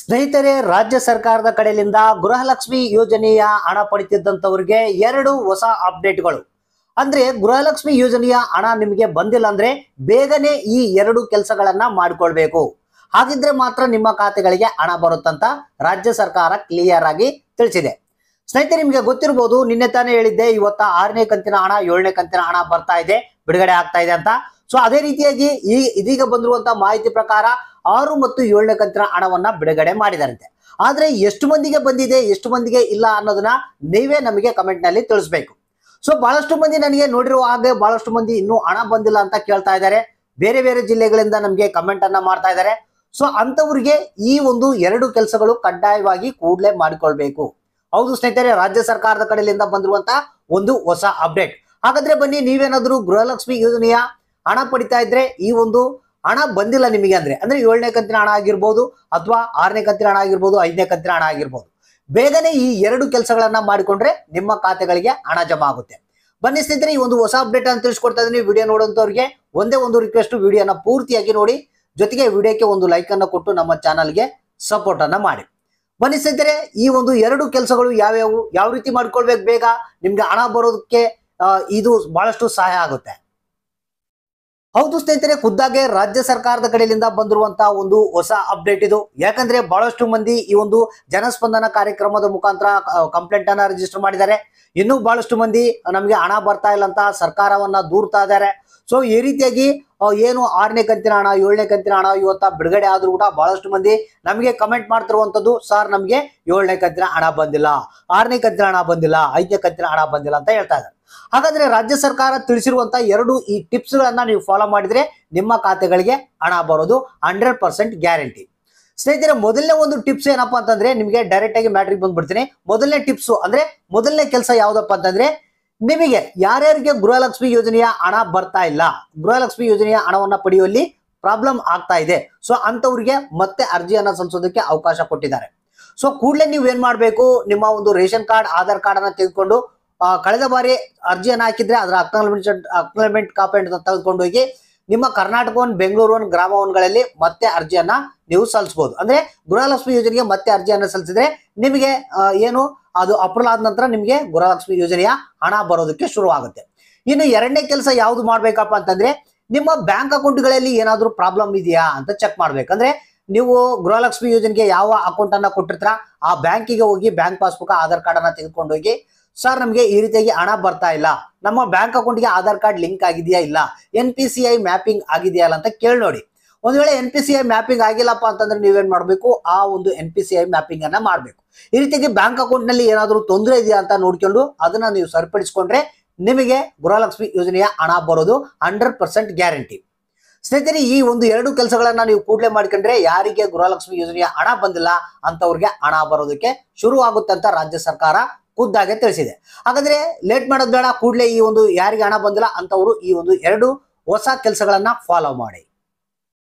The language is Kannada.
ಸ್ನೇಹಿತರೆ ರಾಜ್ಯ ಸರ್ಕಾರದ ಕಡೆಯಿಂದ ಗೃಹಲಕ್ಷ್ಮಿ ಯೋಜನೆಯ ಹಣ ಪಡಿತಿದ್ದಂಥವ್ರಿಗೆ ಎರಡು ಹೊಸ ಅಪ್ಡೇಟ್ಗಳು ಅಂದ್ರೆ ಗೃಹಲಕ್ಷ್ಮಿ ಯೋಜನೆಯ ಹಣ ನಿಮಗೆ ಬಂದಿಲ್ಲ ಅಂದ್ರೆ ಬೇಗನೆ ಈ ಎರಡು ಕೆಲಸಗಳನ್ನ ಮಾಡಿಕೊಳ್ಬೇಕು ಹಾಗಿದ್ರೆ ಮಾತ್ರ ನಿಮ್ಮ ಖಾತೆಗಳಿಗೆ ಹಣ ಬರುತ್ತಂತ ರಾಜ್ಯ ಸರ್ಕಾರ ಕ್ಲಿಯರ್ ಆಗಿ ತಿಳಿಸಿದೆ ಸ್ನೇಹಿತರೆ ನಿಮಗೆ ಗೊತ್ತಿರಬಹುದು ನಿನ್ನೆ ತಾನೇ ಹೇಳಿದ್ದೆ ಇವತ್ತ ಆರನೇ ಕಂತಿನ ಹಣ ಏಳನೇ ಕಂತಿನ ಹಣ ಬರ್ತಾ ಇದೆ ಬಿಡುಗಡೆ ಆಗ್ತಾ ಇದೆ ಅಂತ ಸೊ ಅದೇ ರೀತಿಯಾಗಿ ಈ ಇದೀಗ ಬಂದಿರುವಂತಹ ಮಾಹಿತಿ ಪ್ರಕಾರ ಆರು ಮತ್ತು ಏಳನೇ ಕಂತಿನ ಹಣವನ್ನ ಬಿಡುಗಡೆ ಮಾಡಿದಾರಂತೆ ಆದ್ರೆ ಎಷ್ಟು ಮಂದಿಗೆ ಬಂದಿದೆ ಎಷ್ಟು ಮಂದಿಗೆ ಇಲ್ಲ ಅನ್ನೋದನ್ನ ನೀವೇ ನಮಗೆ ನಲ್ಲಿ ತಿಳಿಸ್ಬೇಕು ಸೊ ಬಹಳಷ್ಟು ಮಂದಿ ನನಗೆ ನೋಡಿರುವ ಹಾಗೆ ಬಹಳಷ್ಟು ಮಂದಿ ಇನ್ನೂ ಹಣ ಬಂದಿಲ್ಲ ಅಂತ ಕೇಳ್ತಾ ಇದ್ದಾರೆ ಬೇರೆ ಬೇರೆ ಜಿಲ್ಲೆಗಳಿಂದ ನಮಗೆ ಕಮೆಂಟ್ ಅನ್ನ ಮಾಡ್ತಾ ಇದ್ದಾರೆ ಸೊ ಅಂತವ್ರಿಗೆ ಈ ಒಂದು ಎರಡು ಕೆಲಸಗಳು ಕಡ್ಡಾಯವಾಗಿ ಕೂಡಲೇ ಮಾಡಿಕೊಳ್ಬೇಕು ಹೌದು ಸ್ನೇಹಿತರೆ ರಾಜ್ಯ ಸರ್ಕಾರದ ಕಡೆಯಿಂದ ಬಂದಿರುವಂತಹ ಒಂದು ಹೊಸ ಅಪ್ಡೇಟ್ ಹಾಗಾದ್ರೆ ಬನ್ನಿ ನೀವೇನಾದ್ರೂ ಗೃಹಲಕ್ಷ್ಮಿ ಯೋಜನೆಯ ಹಣ ಪಡಿತಾ ಇದ್ರೆ ಈ ಒಂದು ಹಣ ಬಂದಿಲ್ಲ ನಿಮಗೆ ಅಂದ್ರೆ ಅಂದ್ರೆ ಏಳನೇ ಕಂತಿನ ಹಣ ಆಗಿರ್ಬೋದು ಅಥವಾ ಆರನೇ ಕಂತಿನ ಹಣ ಆಗಿರ್ಬೋದು ಐದನೇ ಕಂತಿನ ಹಣ ಆಗಿರ್ಬೋದು ಬೇಗನೆ ಈ ಎರಡು ಕೆಲಸಗಳನ್ನ ಮಾಡಿಕೊಂಡ್ರೆ ನಿಮ್ಮ ಖಾತೆಗಳಿಗೆ ಹಣ ಜಮಾ ಆಗುತ್ತೆ ಬನ್ನಿ ಸ್ನೇಹಿತರೆ ಈ ಒಂದು ಹೊಸ ಅಪ್ಡೇಟ್ ಅಂತ ತಿಳಿಸ್ಕೊಡ್ತಾ ಇದ್ದೀನಿ ವಿಡಿಯೋ ನೋಡುವಂತವ್ರಿಗೆ ಒಂದೇ ಒಂದು ರಿಕ್ವೆಸ್ಟ್ ವಿಡಿಯೋನ ಪೂರ್ತಿಯಾಗಿ ನೋಡಿ ಜೊತೆಗೆ ವಿಡಿಯೋಕ್ಕೆ ಒಂದು ಲೈಕ್ ಅನ್ನು ಕೊಟ್ಟು ನಮ್ಮ ಚಾನಲ್ಗೆ ಸಪೋರ್ಟ್ ಅನ್ನ ಮಾಡಿ ಬನ್ನಿ ಸ್ನೇಹಿತರೆ ಈ ಒಂದು ಎರಡು ಕೆಲಸಗಳು ಯಾವ್ಯಾವು ಯಾವ ರೀತಿ ಮಾಡ್ಕೊಳ್ಬೇಕು ಬೇಗ ನಿಮ್ಗೆ ಹಣ ಬರೋದಕ್ಕೆ ಇದು ಬಹಳಷ್ಟು ಸಹಾಯ ಆಗುತ್ತೆ ಹೌದು ಸ್ನೇಹಿತರೆ ಖುದ್ದಾಗೆ ರಾಜ್ಯ ಸರ್ಕಾರದ ಕಡೆಯಿಂದ ಬಂದಿರುವಂತಹ ಒಂದು ಹೊಸ ಅಪ್ಡೇಟ್ ಇದು ಯಾಕಂದ್ರೆ ಬಹಳಷ್ಟು ಮಂದಿ ಈ ಒಂದು ಜನಸ್ಪಂದನ ಕಾರ್ಯಕ್ರಮದ ಮುಖಾಂತರ ಕಂಪ್ಲೇಂಟ್ ಅನ್ನ ರಿಜಿಸ್ಟರ್ ಮಾಡಿದ್ದಾರೆ ಇನ್ನೂ ಬಹಳಷ್ಟು ಮಂದಿ ನಮಗೆ ಹಣ ಬರ್ತಾ ಇಲ್ಲ ಅಂತ ಸರ್ಕಾರವನ್ನ ದೂರ್ತಾ ಇದ್ದಾರೆ ಸೊ ಈ ರೀತಿಯಾಗಿ ಏನು ಆರನೇ ಕಂತಿನ ಹಣ ಏಳನೇ ಕಂತಿನ ಹಣ ಇವತ್ತ ಬಿಡುಗಡೆ ಆದ್ರೂ ಕೂಡ ಬಹಳಷ್ಟು ಮಂದಿ ನಮಗೆ ಕಮೆಂಟ್ ಮಾಡ್ತಿರುವಂತದ್ದು ಸರ್ ನಮಗೆ ಏಳನೇ ಕಂತಿನ ಹಣ ಬಂದಿಲ್ಲ ಆರನೇ ಕಂತಿನ ಹಣ ಬಂದಿಲ್ಲ ಐದನೇ ಕಂತಿನ ಹಣ ಬಂದಿಲ್ಲ ಅಂತ ಹೇಳ್ತಾ ಇದ್ದಾರೆ ಹಾಗಾದ್ರೆ ರಾಜ್ಯ ಸರ್ಕಾರ ತಿಳಿಸಿರುವಂತ ಎರಡು ಈ ಟಿಪ್ಸ್ ಗಳನ್ನ ನೀವು ಫಾಲೋ ಮಾಡಿದ್ರೆ ನಿಮ್ಮ ಖಾತೆಗಳಿಗೆ ಹಣ ಬರೋದು ಹಂಡ್ರೆಡ್ ಪರ್ಸೆಂಟ್ ಗ್ಯಾರಂಟಿ ಸ್ನೇಹಿತರೆ ಮೊದಲನೇ ಒಂದು ಟಿಪ್ಸ್ ಏನಪ್ಪಾ ಅಂತಂದ್ರೆ ನಿಮಗೆ ಡೈರೆಕ್ಟ್ ಆಗಿ ಮ್ಯಾಟ್ರಿಗೆ ಬಂದ್ಬಿಡ್ತೀನಿ ಮೊದಲನೇ ಟಿಪ್ಸ್ ಅಂದ್ರೆ ಮೊದಲನೇ ಕೆಲಸ ಯಾವ್ದಪ್ಪ ಅಂತಂದ್ರೆ ನಿಮಗೆ ಯಾರ್ಯಾರಿಗೆ ಗೃಹಲಕ್ಷ್ಮಿ ಯೋಜನೆಯ ಹಣ ಬರ್ತಾ ಇಲ್ಲ ಗೃಹಲಕ್ಷ್ಮಿ ಯೋಜನೆಯ ಹಣವನ್ನ ಪಡೆಯುವಲ್ಲಿ ಪ್ರಾಬ್ಲಮ್ ಆಗ್ತಾ ಇದೆ ಸೊ ಅಂತವ್ರಿಗೆ ಮತ್ತೆ ಅರ್ಜಿಯನ್ನ ಸಲ್ಲಿಸೋದಕ್ಕೆ ಅವಕಾಶ ಕೊಟ್ಟಿದ್ದಾರೆ ಸೊ ಕೂಡಲೇ ನೀವು ಏನ್ ಮಾಡಬೇಕು ನಿಮ್ಮ ಒಂದು ರೇಷನ್ ಕಾರ್ಡ್ ಆಧಾರ್ ಕಾರ್ಡ್ ಅನ್ನ ತೆಗೆದುಕೊಂಡು ಕಳೆದ ಬಾರಿ ಅರ್ಜಿಯನ್ನು ಹಾಕಿದ್ರೆ ಅದರ ಅಕ್ನಲ್ಮೆಂಟ್ ಅಕ್ನಾಲಜ್ಮೆಂಟ್ ಕಾಪಿ ತೆಗೆದುಕೊಂಡು ಹೋಗಿ ನಿಮ್ಮ ಕರ್ನಾಟಕ ಒನ್ ಬೆಂಗಳೂರು ಒನ್ ಗ್ರಾಮ ಮತ್ತೆ ಅರ್ಜಿಯನ್ನ ನೀವು ಸಲ್ಲಿಸಬಹುದು ಅಂದ್ರೆ ಗೃಹಲಕ್ಷ್ಮಿ ಯೋಜನೆಗೆ ಮತ್ತೆ ಅರ್ಜಿಯನ್ನ ಸಲ್ಲಿಸಿದ್ರೆ ನಿಮಗೆ ಏನು ಅದು ಅಪ್ರೂವಲ್ ಆದ ನಂತರ ನಿಮಗೆ ಗೃಹಲಕ್ಷ್ಮಿ ಯೋಜನೆಯ ಹಣ ಬರೋದಕ್ಕೆ ಆಗುತ್ತೆ ಇನ್ನು ಎರಡನೇ ಕೆಲಸ ಯಾವ್ದು ಮಾಡ್ಬೇಕಪ್ಪ ಅಂತಂದ್ರೆ ನಿಮ್ಮ ಬ್ಯಾಂಕ್ ಅಕೌಂಟ್ಗಳಲ್ಲಿ ಏನಾದ್ರೂ ಪ್ರಾಬ್ಲಮ್ ಇದೆಯಾ ಅಂತ ಚೆಕ್ ಮಾಡ್ಬೇಕಂದ್ರೆ ನೀವು ಗೃಹಲಕ್ಷ್ಮಿ ಯೋಜನೆಗೆ ಯಾವ ಅಕೌಂಟ್ ಅನ್ನ ಕೊಟ್ಟಿರ್ತೀರಾ ಆ ಬ್ಯಾಂಕಿಗೆ ಹೋಗಿ ಬ್ಯಾಂಕ್ ಪಾಸ್ಬುಕ್ ಆಧಾರ್ ಕಾರ್ಡ್ ಅನ್ನ ತೆಗೆದುಕೊಂಡು ಹೋಗಿ ಸರ್ ನಮಗೆ ಈ ರೀತಿಯಾಗಿ ಹಣ ಬರ್ತಾ ಇಲ್ಲ ನಮ್ಮ ಬ್ಯಾಂಕ್ ಅಕೌಂಟ್ಗೆ ಆಧಾರ್ ಕಾರ್ಡ್ ಲಿಂಕ್ ಆಗಿದೆಯಾ ಇಲ್ಲ N P C I mapping ಆಗಿದೆಯಾ ಅಂತ ಕೇಳಿ ನೋಡಿ ಒಂದ್ ವೇಳೆ N P C I mapping ಆಗಿಲ್ಲಪ್ಪ ಅಂತಂದ್ರೆ ನೀವೇನ್ ಮಾಡಬೇಕು ಆ ಒಂದು N P C I mapping ಅನ್ನ ಮಾಡಬೇಕು ಈ ರೀತಿಯಾಗಿ ಬ್ಯಾಂಕ್ ಅಕೌಂಟ್ ನಲ್ಲಿ ಏನಾದರೂ ತೊಂದರೆ ಇದೆಯಾ ಅಂತ ನೋಡ್ಕೊಂಡು ಅದನ್ನ ನೀವು ಸರಿಪಡಿಸ್ಕೊಂಡ್ರೆ ನಿಮಗೆ ಗೃಹಲಕ್ಷ್ಮಿ ಯೋಜನೆಯ ಹಣ ಬರೋದು ಹಂಡ್ರೆಡ್ ಪರ್ಸೆಂಟ್ ಗ್ಯಾರಂಟಿ ಸ್ನೇಹಿತರೆ ಈ ಒಂದು ಎರಡು ಕೆಲಸಗಳನ್ನ ನೀವು ಕೂಡಲೇ ಮಾಡ್ಕೊಂಡ್ರೆ ಯಾರಿಗೆ ಗೃಹಲಕ್ಷ್ಮಿ ಯೋಜನೆಯ ಹಣ ಬಂದಿಲ್ಲ ಅಂತವ್ರಿಗೆ ಹಣ ಬರೋದಕ್ಕೆ ಶುರು ಆಗುತ್ತೆ ಅಂತ ರಾಜ್ಯ ಸರ್ಕಾರ ಖುದ್ದಾಗೆ ತಿಳಿಸಿದೆ ಹಾಗಾದ್ರೆ ಲೇಟ್ ಮಾಡೋದ್ ಬೇಡ ಕೂಡಲೇ ಈ ಒಂದು ಯಾರಿಗೆ ಹಣ ಬಂದಿಲ್ಲ ಅಂತವರು ಈ ಒಂದು ಎರಡು ಹೊಸ ಕೆಲಸಗಳನ್ನ ಫಾಲೋ ಮಾಡಿ